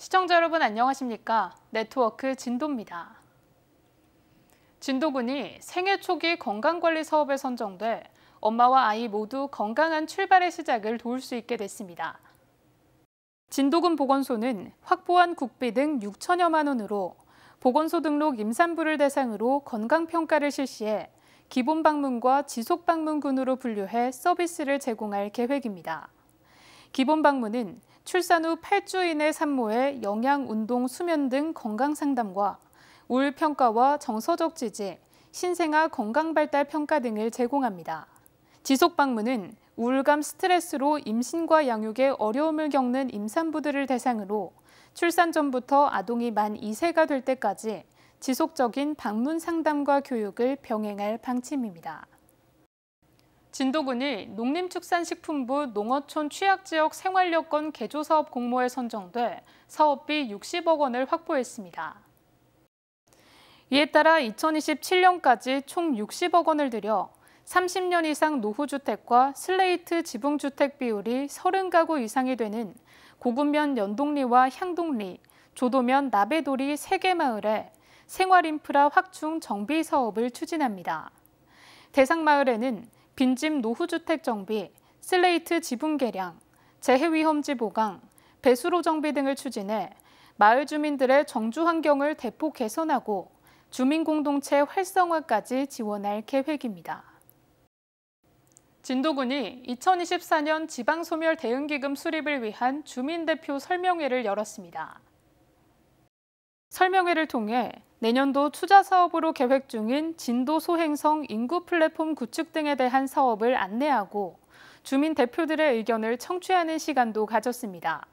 시청자 여러분 안녕하십니까? 네트워크 진도입니다. 진도군이 생애 초기 건강관리 사업에 선정돼 엄마와 아이 모두 건강한 출발의 시작을 도울 수 있게 됐습니다. 진도군 보건소는 확보한 국비 등 6천여만 원으로 보건소 등록 임산부를 대상으로 건강평가를 실시해 기본 방문과 지속 방문군으로 분류해 서비스를 제공할 계획입니다. 기본 방문은 출산 후8주 이내 산모의 영양, 운동, 수면 등 건강 상담과 우울 평가와 정서적 지지, 신생아 건강 발달 평가 등을 제공합니다. 지속 방문은 우울감 스트레스로 임신과 양육에 어려움을 겪는 임산부들을 대상으로 출산 전부터 아동이 만 2세가 될 때까지 지속적인 방문 상담과 교육을 병행할 방침입니다. 진도군이 농림축산식품부 농어촌 취약지역 생활여건 개조사업 공모에 선정돼 사업비 60억 원을 확보했습니다. 이에 따라 2027년까지 총 60억 원을 들여 30년 이상 노후주택과 슬레이트 지붕주택 비율이 30가구 이상이 되는 고군면 연동리와 향동리, 조도면 나베돌이 3개 마을에 생활인프라 확충 정비 사업을 추진합니다. 대상마을에는 빈집 노후주택 정비, 슬레이트 지붕 개량, 재해 위험지 보강, 배수로 정비 등을 추진해 마을 주민들의 정주 환경을 대폭 개선하고 주민 공동체 활성화까지 지원할 계획입니다. 진도군이 2024년 지방소멸 대응기금 수립을 위한 주민대표 설명회를 열었습니다. 설명회를 통해 내년도 투자 사업으로 계획 중인 진도 소행성 인구 플랫폼 구축 등에 대한 사업을 안내하고 주민 대표들의 의견을 청취하는 시간도 가졌습니다.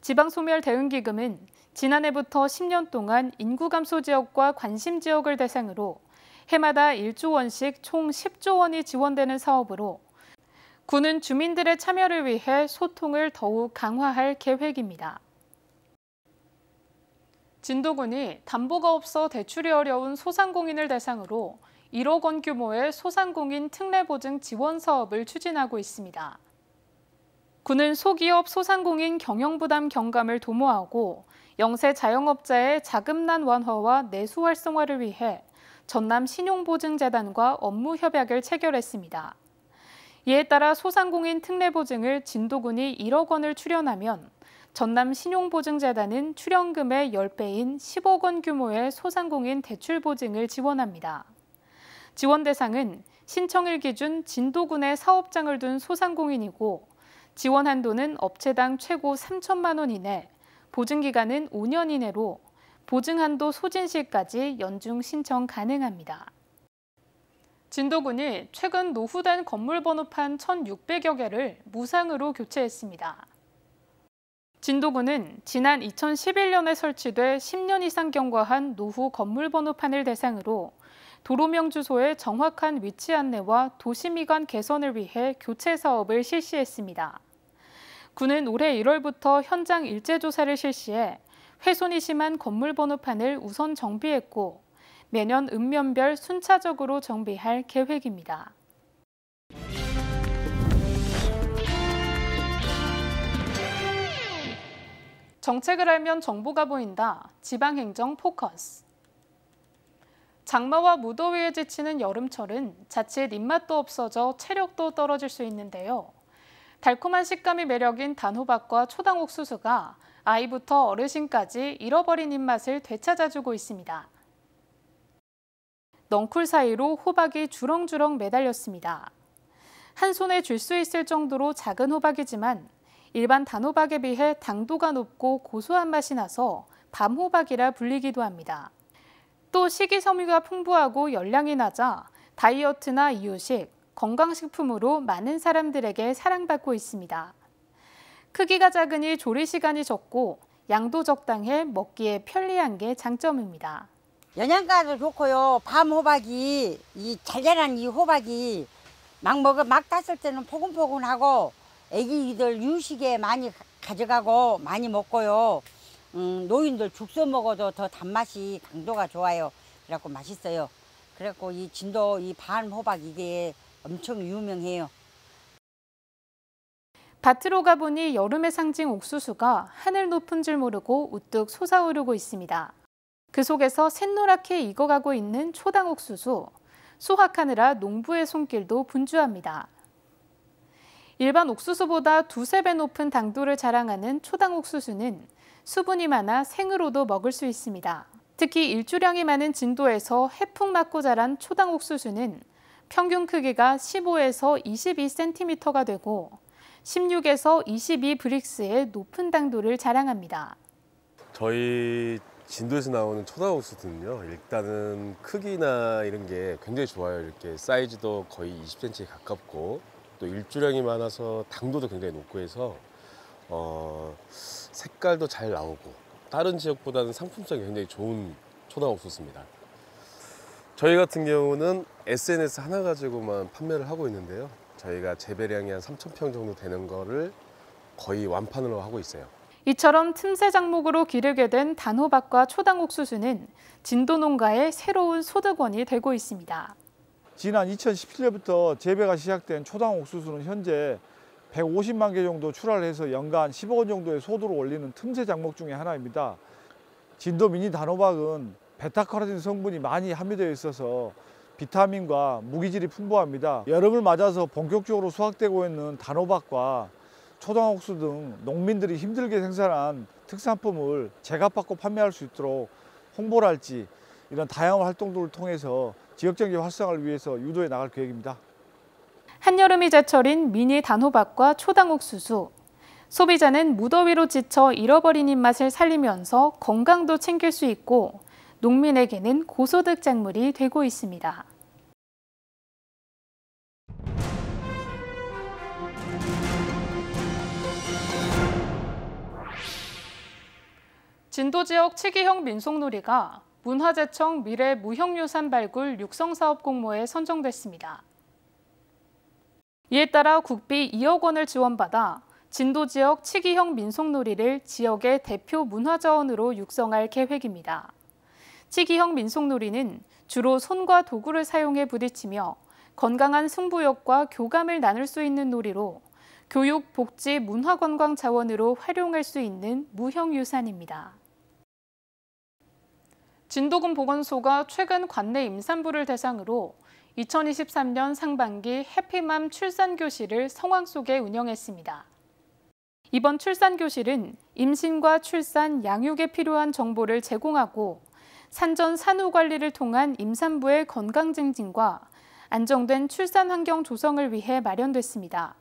지방소멸대응기금은 지난해부터 10년 동안 인구 감소 지역과 관심 지역을 대상으로 해마다 1조 원씩 총 10조 원이 지원되는 사업으로 군은 주민들의 참여를 위해 소통을 더욱 강화할 계획입니다. 진도군이 담보가 없어 대출이 어려운 소상공인을 대상으로 1억 원 규모의 소상공인 특례보증 지원 사업을 추진하고 있습니다. 군은 소기업 소상공인 경영부담 경감을 도모하고 영세 자영업자의 자금난 완화와 내수 활성화를 위해 전남 신용보증재단과 업무 협약을 체결했습니다. 이에 따라 소상공인 특례보증을 진도군이 1억 원을 출연하면 전남 신용보증재단은 출연금의 10배인 10억 원 규모의 소상공인 대출 보증을 지원합니다. 지원 대상은 신청일 기준 진도군에 사업장을 둔 소상공인이고 지원 한도는 업체당 최고 3천만 원 이내, 보증기간은 5년 이내로 보증한도 소진 시까지 연중 신청 가능합니다. 진도군이 최근 노후된 건물 번호판 1,600여 개를 무상으로 교체했습니다. 진도군은 지난 2011년에 설치돼 10년 이상 경과한 노후 건물 번호판을 대상으로 도로명 주소의 정확한 위치 안내와 도시미관 개선을 위해 교체 사업을 실시했습니다. 구는 올해 1월부터 현장 일제 조사를 실시해 훼손이 심한 건물 번호판을 우선 정비했고 매년 읍면별 순차적으로 정비할 계획입니다. 정책을 알면 정보가 보인다. 지방행정 포커스. 장마와 무더위에 지치는 여름철은 자칫 입맛도 없어져 체력도 떨어질 수 있는데요. 달콤한 식감이 매력인 단호박과 초당옥수수가 아이부터 어르신까지 잃어버린 입맛을 되찾아주고 있습니다. 넝쿨 사이로 호박이 주렁주렁 매달렸습니다. 한 손에 줄 수 있을 정도로 작은 호박이지만 일반 단호박에 비해 당도가 높고 고소한 맛이 나서 밤호박이라 불리기도 합니다. 또 식이섬유가 풍부하고 열량이 낮아 다이어트나 이유식, 건강식품으로 많은 사람들에게 사랑받고 있습니다. 크기가 작으니 조리 시간이 적고 양도 적당해 먹기에 편리한 게 장점입니다. 영양가도 좋고요. 밤 호박이 이 잘자란 이 호박이 막 먹어 막 땄을 때는 포근포근하고 애기들 유식에 많이 가져가고 많이 먹고요. 음, 노인들 죽서 먹어도 더 단맛이 당도가 좋아요. 그래갖고 맛있어요. 그래갖고 이 진도 이 반호박 이게 엄청 유명해요. 밭으로 가보니 여름의 상징 옥수수가 하늘 높은 줄 모르고 우뚝 솟아오르고 있습니다. 그 속에서 샛노랗게 익어가고 있는 초당 옥수수. 수확하느라 농부의 손길도 분주합니다. 일반 옥수수보다 두세 배 높은 당도를 자랑하는 초당 옥수수는 수분이 많아 생으로도 먹을 수 있습니다. 특히 일조량이 많은 진도에서 해풍 맞고 자란 초당 옥수수는 평균 크기가 15에서 22cm가 되고 16에서 22 브릭스의 높은 당도를 자랑합니다. 저희 진도에서 나오는 초다우스는요 일단은 크기나 이런 게 굉장히 좋아요 이렇게 사이즈도 거의 20cm 가깝고 또일주량이 많아서 당도도 굉장히 높고 해서 어, 색깔도 잘 나오고 다른 지역보다는 상품성이 굉장히 좋은 초당옥수수입니다. 저희 같은 경우는 SNS 하나 가지고만 판매를 하고 있는데요. 저희가 재배량이 한 3,000평 정도 되는 거를 거의 완판으로 하고 있어요. 이처럼 틈새 작목으로 기르게 된 단호박과 초당옥수수는 진도농가의 새로운 소득원이 되고 있습니다. 지난 2017년부터 재배가 시작된 초당 옥수수는 현재 150만 개 정도 출하를 해서 연간 10억 원 정도의 소득을 올리는 틈새 작목 중의 하나입니다. 진도 미니 단호박은 베타카로틴 성분이 많이 함유되어 있어서 비타민과 무기질이 풍부합니다. 여름을 맞아서 본격적으로 수확되고 있는 단호박과 초당옥수 등 농민들이 힘들게 생산한 특산품을 제값 받고 판매할 수 있도록 홍보랄지 이런 다양한 활동들을 통해서 지역적인 활성화를 위해서 유도해 나갈 계획입니다. 한여름이 제철인 미니 단호박과 초당옥수수. 소비자는 무더위로 지쳐 잃어버린 입맛을 살리면서 건강도 챙길 수 있고 농민에게는 고소득 작물이 되고 있습니다. 진도 지역 치기형 민속놀이가 문화재청 미래 무형유산 발굴 육성사업 공모에 선정됐습니다. 이에 따라 국비 2억 원을 지원받아 진도 지역 치기형 민속놀이를 지역의 대표 문화자원으로 육성할 계획입니다. 치기형 민속놀이는 주로 손과 도구를 사용해 부딪히며 건강한 승부욕과 교감을 나눌 수 있는 놀이로 교육, 복지, 문화관광 자원으로 활용할 수 있는 무형유산입니다. 진도군 보건소가 최근 관내 임산부를 대상으로 2023년 상반기 해피맘 출산교실을 성황 속에 운영했습니다. 이번 출산교실은 임신과 출산, 양육에 필요한 정보를 제공하고 산전 산후 관리를 통한 임산부의 건강 증진과 안정된 출산 환경 조성을 위해 마련됐습니다.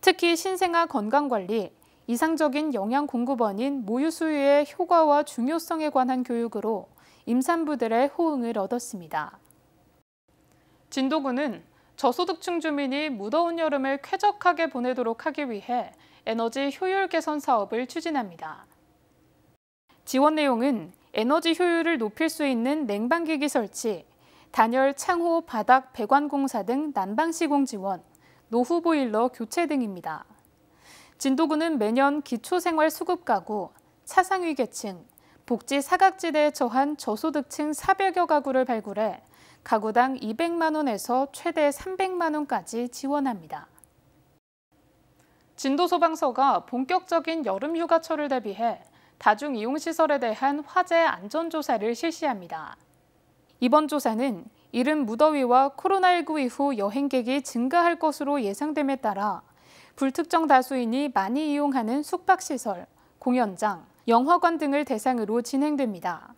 특히 신생아 건강관리, 이상적인 영양 공급원인 모유 수유의 효과와 중요성에 관한 교육으로 임산부들의 호응을 얻었습니다. 진도구는 저소득층 주민이 무더운 여름을 쾌적하게 보내도록 하기 위해 에너지 효율 개선 사업을 추진합니다. 지원 내용은 에너지 효율을 높일 수 있는 냉방기기 설치, 단열 창호 바닥 배관 공사 등 난방 시공 지원, 노후 보일러 교체 등입니다. 진도구는 매년 기초생활 수급 가구, 차상위계층, 복지 사각지대에 처한 저소득층 400여 가구를 발굴해 가구당 200만 원에서 최대 300만 원까지 지원합니다. 진도소방서가 본격적인 여름 휴가철을 대비해 다중 이용 시설에 대한 화재 안전 조사를 실시합니다. 이번 조사는 이른 무더위와 코로나19 이후 여행객이 증가할 것으로 예상됨에 따라 불특정 다수인이 많이 이용하는 숙박시설, 공연장, 영화관 등을 대상으로 진행됩니다.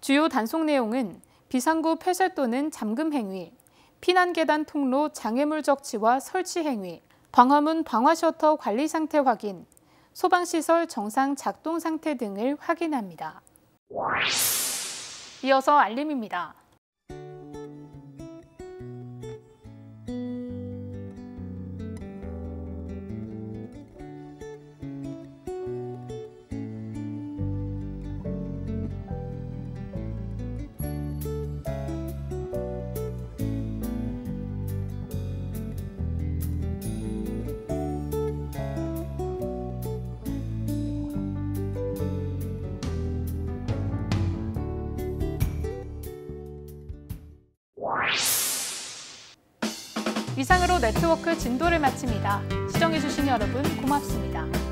주요 단속 내용은 비상구 폐쇄 또는 잠금 행위, 피난계단 통로 장애물 적치와 설치 행위, 방화문 방화 셔터 관리 상태 확인, 소방시설 정상 작동 상태 등을 확인합니다. 이어서 알림입니다. 이상으로 네트워크 진도를 마칩니다. 시청해주신 여러분 고맙습니다.